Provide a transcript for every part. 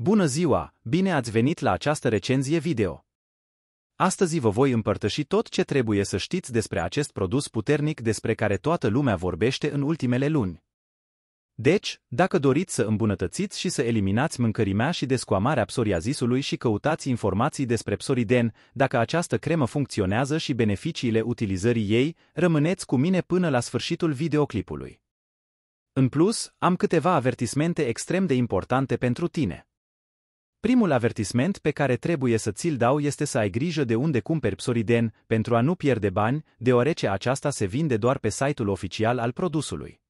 Bună ziua, bine ați venit la această recenzie video. Astăzi vă voi împărtăși tot ce trebuie să știți despre acest produs puternic despre care toată lumea vorbește în ultimele luni. Deci, dacă doriți să îmbunătățiți și să eliminați mâncărimea și descoamarea psoriazisului și căutați informații despre psoriden, dacă această cremă funcționează și beneficiile utilizării ei, rămâneți cu mine până la sfârșitul videoclipului. În plus, am câteva avertismente extrem de importante pentru tine. Primul avertisment pe care trebuie să ți-l dau este să ai grijă de unde cumperi psoriden, pentru a nu pierde bani, deoarece aceasta se vinde doar pe site-ul oficial al produsului.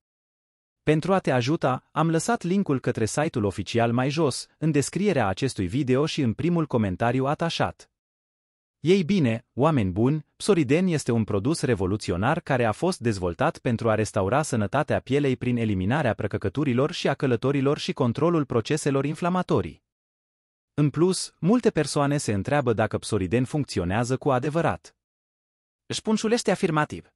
Pentru a te ajuta, am lăsat linkul către site-ul oficial mai jos, în descrierea acestui video și în primul comentariu atașat. Ei bine, oameni buni, Psoriden este un produs revoluționar care a fost dezvoltat pentru a restaura sănătatea pielei prin eliminarea prăcăcăturilor și a călătorilor și controlul proceselor inflamatorii. În plus, multe persoane se întreabă dacă psoriden funcționează cu adevărat. Își afirmativ.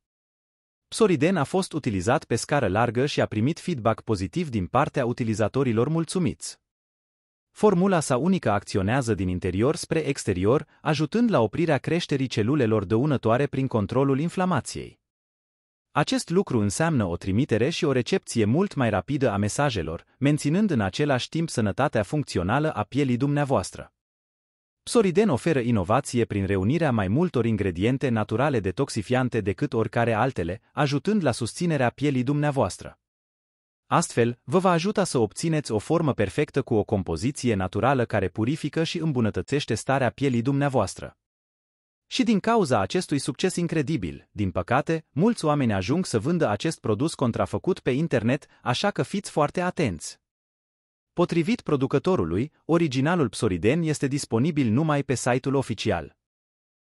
Psoriden a fost utilizat pe scară largă și a primit feedback pozitiv din partea utilizatorilor mulțumiți. Formula sa unică acționează din interior spre exterior, ajutând la oprirea creșterii celulelor dăunătoare prin controlul inflamației. Acest lucru înseamnă o trimitere și o recepție mult mai rapidă a mesajelor, menținând în același timp sănătatea funcțională a pielii dumneavoastră. Psoriden oferă inovație prin reunirea mai multor ingrediente naturale detoxifiante decât oricare altele, ajutând la susținerea pielii dumneavoastră. Astfel, vă va ajuta să obțineți o formă perfectă cu o compoziție naturală care purifică și îmbunătățește starea pielii dumneavoastră. Și din cauza acestui succes incredibil, din păcate, mulți oameni ajung să vândă acest produs contrafăcut pe internet, așa că fiți foarte atenți. Potrivit producătorului, originalul psoriden este disponibil numai pe site-ul oficial.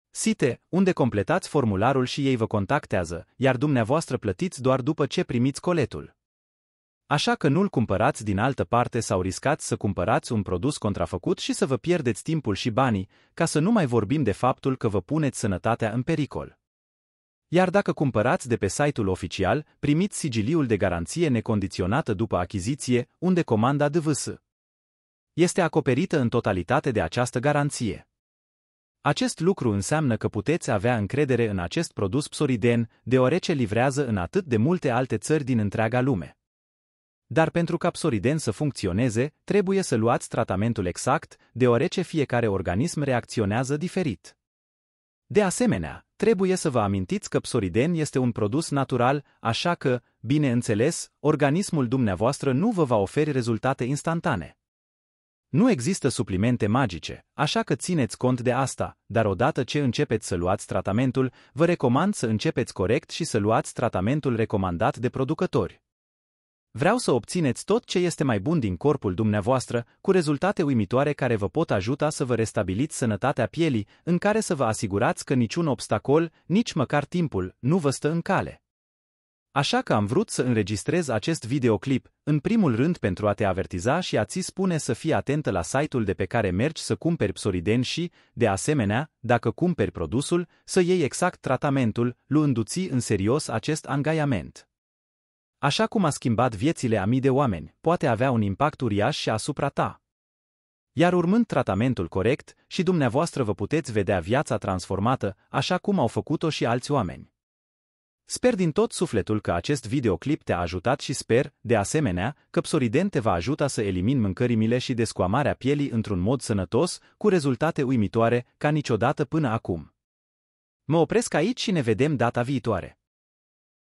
Site, unde completați formularul și ei vă contactează, iar dumneavoastră plătiți doar după ce primiți coletul. Așa că nu-l cumpărați din altă parte sau riscați să cumpărați un produs contrafăcut și să vă pierdeți timpul și banii, ca să nu mai vorbim de faptul că vă puneți sănătatea în pericol. Iar dacă cumpărați de pe site-ul oficial, primiți sigiliul de garanție necondiționată după achiziție, unde comanda DVS este acoperită în totalitate de această garanție. Acest lucru înseamnă că puteți avea încredere în acest produs psoriden, deoarece livrează în atât de multe alte țări din întreaga lume. Dar pentru capsoriden să funcționeze, trebuie să luați tratamentul exact, deoarece fiecare organism reacționează diferit. De asemenea, trebuie să vă amintiți că psoriden este un produs natural, așa că, bineînțeles, organismul dumneavoastră nu vă va oferi rezultate instantane. Nu există suplimente magice, așa că țineți cont de asta, dar odată ce începeți să luați tratamentul, vă recomand să începeți corect și să luați tratamentul recomandat de producători. Vreau să obțineți tot ce este mai bun din corpul dumneavoastră, cu rezultate uimitoare care vă pot ajuta să vă restabiliți sănătatea pielii, în care să vă asigurați că niciun obstacol, nici măcar timpul, nu vă stă în cale. Așa că am vrut să înregistrez acest videoclip, în primul rând pentru a te avertiza și a ți spune să fii atentă la site-ul de pe care mergi să cumperi psoriden și, de asemenea, dacă cumperi produsul, să iei exact tratamentul, luându-ți în serios acest angajament. Așa cum a schimbat viețile a mii de oameni, poate avea un impact uriaș și asupra ta. Iar urmând tratamentul corect, și dumneavoastră vă puteți vedea viața transformată, așa cum au făcut-o și alți oameni. Sper din tot sufletul că acest videoclip te-a ajutat și sper, de asemenea, că Psoriden te va ajuta să elimini mâncărimile și descoamarea pielii într-un mod sănătos, cu rezultate uimitoare, ca niciodată până acum. Mă opresc aici și ne vedem data viitoare.